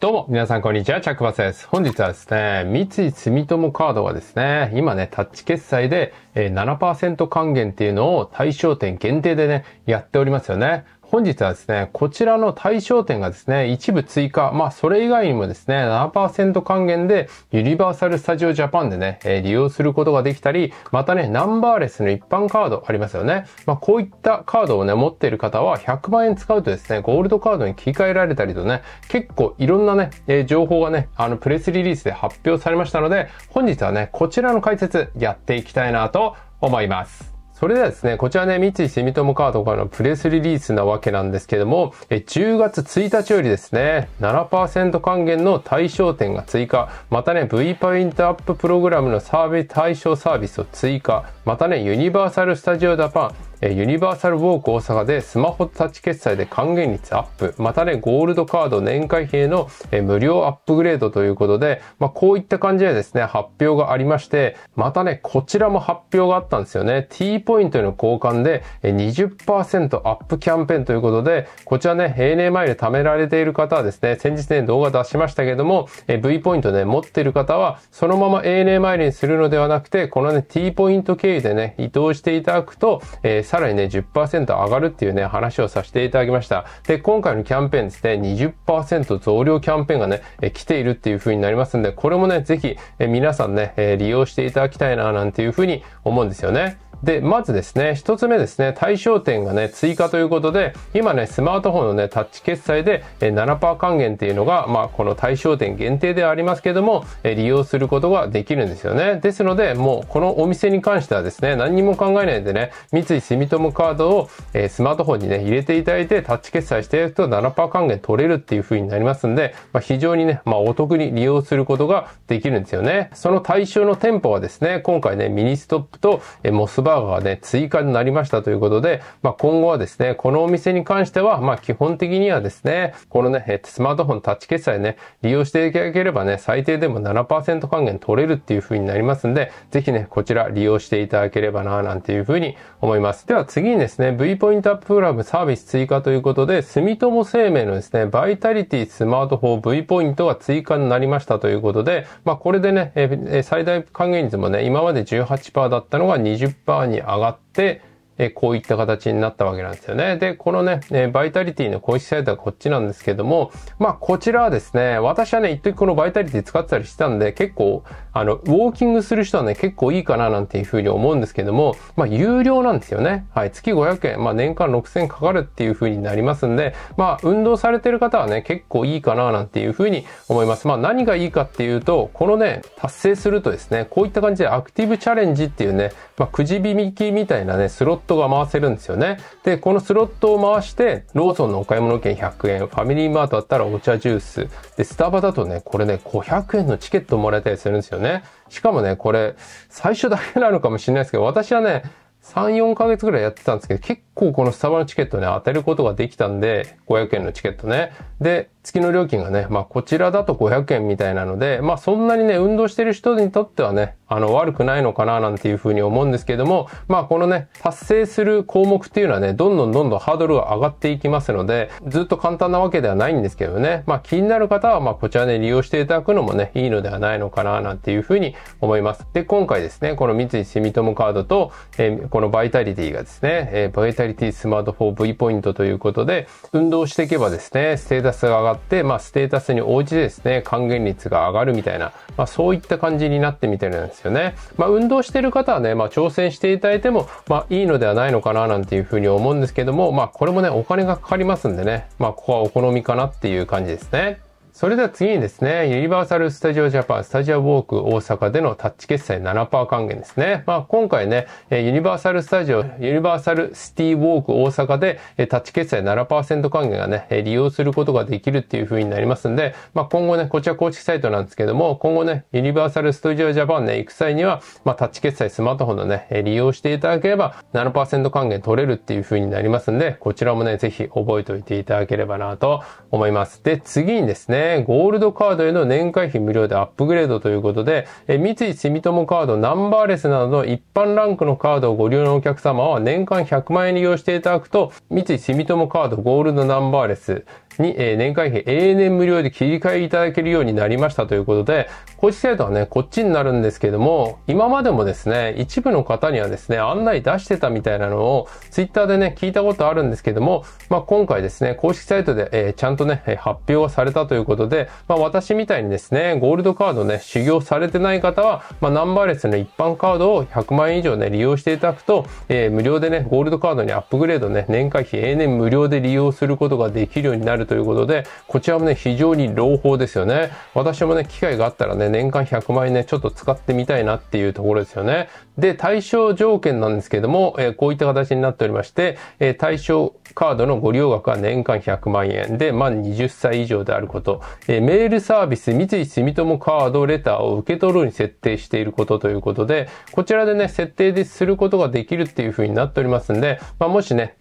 どうも、皆さんこんにちは、チャックバスです。本日はですね、三井住友カードはですね、今ね、タッチ決済で7%還元っていうのを対象店限定でね、やっておりますよね。本日はですね、こちらの対象店がですね、一部追加、まあそれ以外にもですね、7%還元でユニバーサル・スタジオ・ジャパンでね、え利用することができたり、またね、ナンバーレスの一般カードありますよね。まあこういったカードをね、持っている方は100万円使うとですね、ゴールドカードに切り替えられたりとね、結構いろんなね、え情報がね、あのプレスリリースで発表されましたので、本日はね、こちらの解説やっていきたいなと思います。それではですね、こちらね、三井住友カードからのプレスリリースなわけなんですけども、10月1日よりですね、7%還元の対象店が追加、またね、V ポイントアッププログラムのサービス対象サービスを追加、またね、ユニバーサル・スタジオ・ジャパン、ユニバーサルウォーク大阪でスマホタッチ決済で還元率アップ、またね、ゴールドカード年会費への無料アップグレードということで、まあ、こういった感じでですね、発表がありまして、またね、こちらも発表があったんですよね。T ポイントへの交換で20%アップキャンペーンということで、こちらね、平年前で貯められている方はですね、先日ね、動画出しましたけども、V ポイントね、持っている方は、そのまま ANA マイルにするのではなくて、このね、T ポイント経由でね、移動していただくと、えーさらにね、10%上がるっていうね、話をさせていただきました。で、今回のキャンペーンですね、20%増量キャンペーンがね、え来ているっていう風になりますんで、これもね、ぜひ、え皆さんね、え利用していただきたいな、なんていう風に思うんですよね。で、まずですね、一つ目ですね、対象店がね、追加ということで、今ね、スマートフォンのね、タッチ決済で7%還元っていうのが、まあ、この対象店限定ではありますけども、利用することができるんですよね。ですので、もう、このお店に関してはですね、何にも考えないでね、三井住友カードをスマートフォンにね、入れていただいて、タッチ決済しているくと7%還元取れるっていう風になりますんで、まあ、非常にね、まあ、お得に利用することができるんですよね。その対象の店舗はですね、今回ね、ミニストップとモスババーガーね、追加になりましたということで、まあ、今後はですね、このお店に関しては、まあ、基本的にはですね、このね、えスマートフォンタッチ決済ね、利用していただければね、最低でも7%還元取れるっていう風になりますんで、ぜひね、こちら利用していただければな、なんていう風に思います。では次にですね、V ポイントアッププラムサービス追加ということで、住友生命のですね、バイタリティスマートフォン V ポイントが追加になりましたということで、まあ、これでね、最大還元率もね、今まで18%だったのが20%ーに上がってえこういった形になったわけなんですよね。で、このね、えバイタリティの公式サイトはこっちなんですけども、まあ、こちらはですね、私はね、一時このバイタリティ使ってたりしたんで、結構、あの、ウォーキングする人はね、結構いいかななんていうふうに思うんですけども、まあ、有料なんですよね。はい、月500円、まあ、年間6000円かかるっていうふうになりますんで、まあ、運動されてる方はね、結構いいかななんていうふうに思います。まあ、何がいいかっていうと、このね、達成するとですね、こういった感じでアクティブチャレンジっていうね、まあ、くじ引きみたいなね、スロットトが回せるんですよね。で、このスロットを回して、ローソンのお買い物券100円、ファミリーマートだったらお茶ジュース、で、スタバだとね、これね、500円のチケットもらえたりするんですよね。しかもね、これ、最初だけなのかもしれないですけど、私はね、3、4ヶ月ぐらいやってたんですけど、結構このスタバのチケットね、当てることができたんで、500円のチケットね。で、月の料金がね、まあこちらだと500円みたいなので、まあそんなにね、運動してる人にとってはね、あの悪くないのかななんていうふうに思うんですけども、まあこのね、達成する項目っていうのはね、どんどんどんどんハードルが上がっていきますので、ずっと簡単なわけではないんですけどね、まあ気になる方はまあこちらね、利用していただくのもね、いいのではないのかななんていうふうに思います。で、今回ですね、この三井住友カードと、えー、このバイタリティがですね、えー、バイタリティスマートフォー V ポイントということで、運動していけばですね、ステータスが上ががって、まあ、ステータスに応じてですね、還元率が上がるみたいな、まあ、そういった感じになってみてるんですよね。まあ、運動してる方はね、まあ、挑戦していただいても、まあ、いいのではないのかな、なんていうふうに思うんですけども、まあ、これもね、お金がかかりますんでね、まあ、ここはお好みかなっていう感じですね。それでは次にですね、ユニバーサル・スタジオ・ジャパン、スタジオ・ウォーク大阪でのタッチ決済7%還元ですね。まあ、今回ね、ユニバーサル・スタジオ、ユニバーサル・シティ・ウォーク大阪でタッチ決済7%還元がね、利用することができるっていう風になりますんで、まあ、今後ね、こちら公式サイトなんですけども、今後ね、ユニバーサル・スタジオ・ジャパンね、行く際には、まあ、タッチ決済スマートフォンのね、利用していただければ7%還元取れるっていう風になりますんで、こちらもね、ぜひ覚えておいていただければなと思います。で、次にですね、ゴールドカードへの年会費無料でアップグレードということで、え三井住友カード、ナンバーレスなどの一般ランクのカードをご利用のお客様は年間100万円利用していただくと、三井住友カード、ゴールドナンバーレス、に、え年会費永年無料で切り替えいただけるようになりましたということで、公式サイトはね、こっちになるんですけども、今までもですね、一部の方にはですね、案内出してたみたいなのを、ツイッターでね、聞いたことあるんですけども、まあ、今回ですね、公式サイトで、えちゃんとね、発表されたということで、まあ、私みたいにですね、ゴールドカードね、修行されてない方は、まあ、ナンバーレスの一般カードを100万円以上ね、利用していただくと、え無料でね、ゴールドカードにアップグレードね、年会費永年無料で利用することができるようになるということで、こちらもね、非常に朗報ですよね。私もね、機会があったらね、年間100万円ね、ちょっと使ってみたいなっていうところですよね。で、対象条件なんですけども、えー、こういった形になっておりまして、えー、対象カードのご利用額は年間100万円で、満20歳以上であること、えー、メールサービス三井住友カードレターを受け取るに設定していることということで、こちらでね、設定ですることができるっていう風になっておりますんで、まあ、もしね、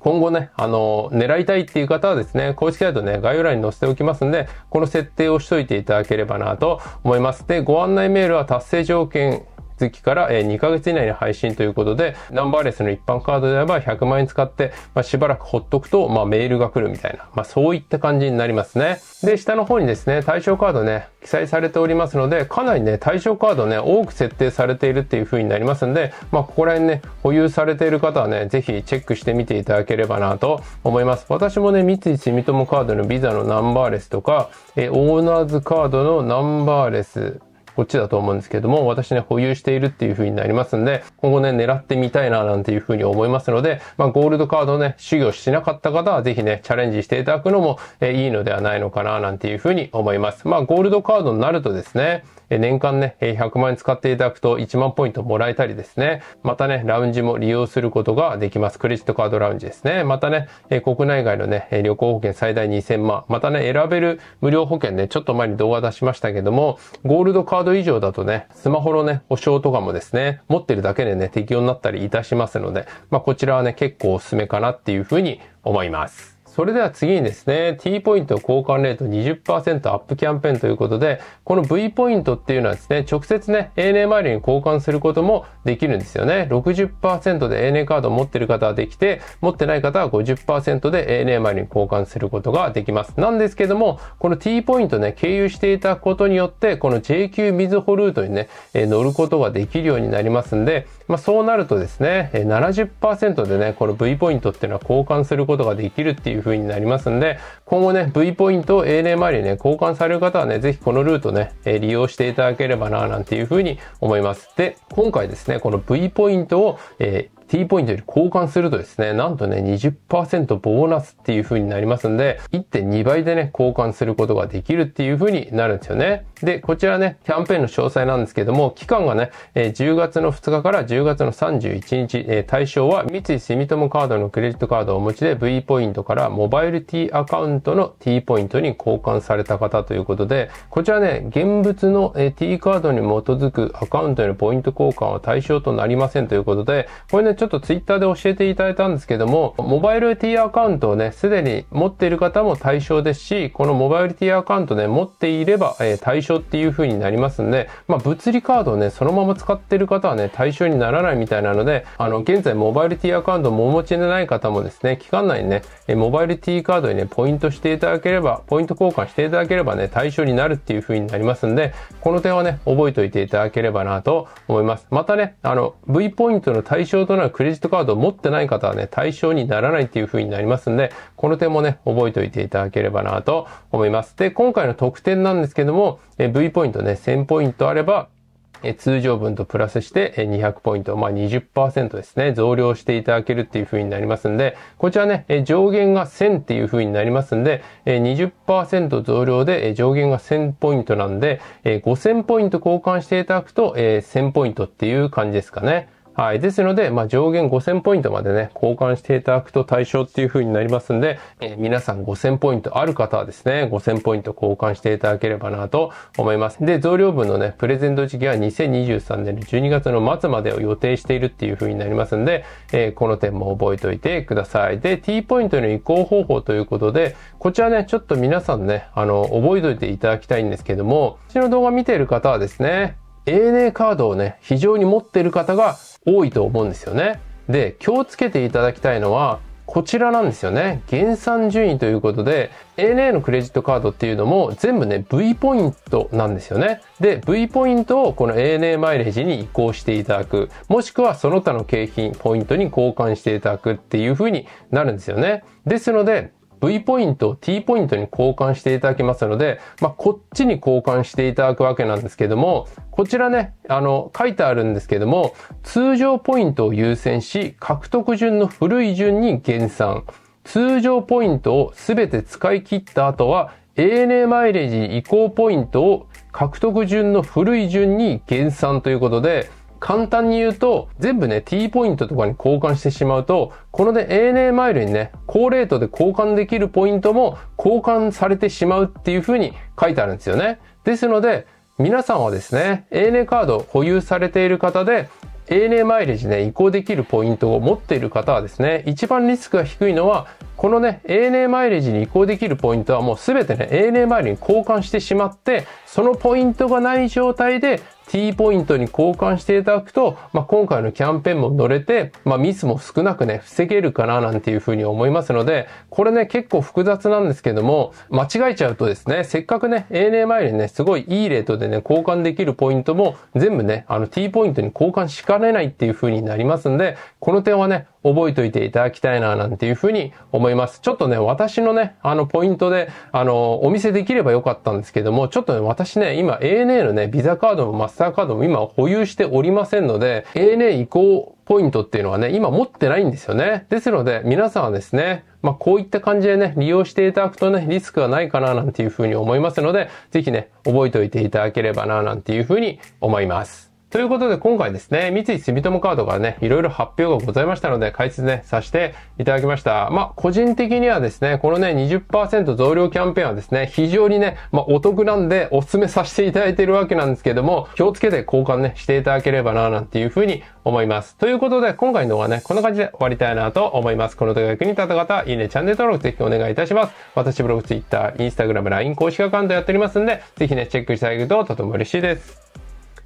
今後ね、あの、狙いたいっていう方はですね、公式サイトね、概要欄に載せておきますんで、この設定をしといていただければなと思います。で、ご案内メールは達成条件、月から2ヶ月以内に配信ということで、ナンバーレスの一般カードであれば100万円使って、まあ、しばらくほっとくと、まあ、メールが来るみたいな、まあ、そういった感じになりますね。で、下の方にですね、対象カードね、記載されておりますので、かなりね、対象カードね、多く設定されているっていう風になりますんで、まあ、ここら辺ね、保有されている方はね、ぜひチェックしてみていただければなと思います。私もね、三井住友カードのビザのナンバーレスとか、えオーナーズカードのナンバーレス、こっちだと思うんですけども、私ね、保有しているっていう風になりますんで、今後ね、狙ってみたいななんていう風に思いますので、まあ、ゴールドカードね、修行しなかった方は、ぜひね、チャレンジしていただくのも、えー、いいのではないのかななんていう風に思います。まあ、ゴールドカードになるとですね、年間ね、100万円使っていただくと1万ポイントもらえたりですね。またね、ラウンジも利用することができます。クレジットカードラウンジですね。またね、国内外のね、旅行保険最大2000万。またね、選べる無料保険ね、ちょっと前に動画出しましたけども、ゴールドカードド以上だとね、スマホのね、保証とかもですね、持ってるだけでね、適用になったりいたしますので、まあ、こちらはね、結構おすすめかなっていうふうに思います。それでは次にですね、T ポイント交換レート20%アップキャンペーンということで、この V ポイントっていうのはですね、直接ね、ANA マイルに交換することもできるんですよね。60%で ANA カードを持ってる方はできて、持ってない方は50%で ANA マイルに交換することができます。なんですけども、この T ポイントね、経由していただくことによって、この JQ 水ずルートにね、え乗ることができるようになりますんで、まあ、そうなるとですね、70%でね、この V ポイントっていうのは交換することができるっていう風になりますんで、今後ね、V ポイントを ANA 周りにね、交換される方はね、ぜひこのルートね、え利用していただければな、なんていう風に思います。で、今回ですね、この V ポイントを、え T ポイントより交換するとですね、なんとね、20%ボーナスっていう風になりますんで、1.2倍でね、交換することができるっていう風になるんですよね。で、こちらね、キャンペーンの詳細なんですけども、期間がね、え10月の2日から10月の31日、え対象は三井住友カードのクレジットカードをお持ちで V ポイントからモバイル T アカウントの T ポイントに交換された方ということで、こちらね、現物の T カードに基づくアカウントへのポイント交換は対象となりませんということで、これね、ちょっとツイッターで教えていただいたんですけども、モバイル T アカウントをね、すでに持っている方も対象ですし、このモバイル T アカウントね、持っていれば、えー、対象っていう風になりますんで、まあ、物理カードをね、そのまま使ってる方はね、対象にならないみたいなので、あの、現在モバイル T アカウントもお持ちでない方もですね、期間内にね、モバイル T カードにね、ポイントしていただければ、ポイント交換していただければね、対象になるっていう風になりますんで、この点はね、覚えておいていただければなと思います。またね、あの、V ポイントの対象となるなクレジットカードを持ってない方はね、対象にならないっていう風になりますんで、この点もね、覚えておいていただければなと思います。で、今回の特典なんですけども、え V ポイントね、1000ポイントあれば、え通常分とプラスして200ポイント、まあ20%ですね、増量していただけるっていう風になりますんで、こちらね、え上限が1000っていう風になりますんで、え20%増量で、え上限が1000ポイントなんで、え5000ポイント交換していただくと、え1000ポイントっていう感じですかね。はい。ですので、まあ、上限5000ポイントまでね、交換していただくと対象っていう風になりますんで、えー、皆さん5000ポイントある方はですね、5000ポイント交換していただければなと思います。で、増量分のね、プレゼント時期は2023年の12月の末までを予定しているっていう風になりますんで、えー、この点も覚えておいてください。で、T ポイントの移行方法ということで、こちらね、ちょっと皆さんね、あの、覚えておいていただきたいんですけども、うちの動画見ている方はですね、ANA カードをね、非常に持っている方が多いと思うんですよね。で、気をつけていただきたいのは、こちらなんですよね。減産順位ということで、ANA のクレジットカードっていうのも全部ね、V ポイントなんですよね。で、V ポイントをこの ANA マイレージに移行していただく。もしくはその他の景品、ポイントに交換していただくっていう風になるんですよね。ですので、V ポイントを T ポイントに交換していただきますので、まあ、こっちに交換していただくわけなんですけども、こちらね、あの、書いてあるんですけども、通常ポイントを優先し、獲得順の古い順に減算。通常ポイントを全て使い切った後は、ANA マイレージ移行ポイントを獲得順の古い順に減算ということで、簡単に言うと、全部ね、T ポイントとかに交換してしまうと、このね、ANA マイルにね、高レートで交換できるポイントも交換されてしまうっていう風に書いてあるんですよね。ですので、皆さんはですね、ANA カードを保有されている方で、ANA マイレージね、移行できるポイントを持っている方はですね、一番リスクが低いのは、このね、ANA マイレージに移行できるポイントはもうすべてね、ANA マイルに交換してしまって、そのポイントがない状態で T ポイントに交換していただくと、まあ、今回のキャンペーンも乗れて、まあ、ミスも少なくね、防げるかななんていうふうに思いますので、これね、結構複雑なんですけども、間違えちゃうとですね、せっかくね、ANA マイルにね、すごいいいレートでね、交換できるポイントも全部ね、あの T ポイントに交換しかねないっていうふうになりますんで、この点はね、覚えておいていただきたいな、なんていうふうに思います。ちょっとね、私のね、あの、ポイントで、あの、お見せできればよかったんですけども、ちょっとね、私ね、今 ANA のね、ビザカードもマスターカードも今保有しておりませんので、ANA 移行ポイントっていうのはね、今持ってないんですよね。ですので、皆さんはですね、まあ、こういった感じでね、利用していただくとね、リスクがないかななんていうふうに思いますので、ぜひね、覚えておいていただければななんていうふうに思います。ということで今回ですね、三井住友カードからね、いろいろ発表がございましたので、解説ね、させていただきました。まあ、個人的にはですね、このね、20%増量キャンペーンはですね、非常にね、まあ、お得なんで、お勧めさせていただいているわけなんですけども、気をつけて交換ね、していただければな、なんていうふうに思います。ということで、今回の動画ね、こんな感じで終わりたいなと思います。この動画役に立った方、いいね、チャンネル登録ぜひお願いいたします。私ブログ、ツイッター、イン Instagram、LINE 公式アカウントやっておりますんで、ぜひね、チェックしてあげるととても嬉しいです。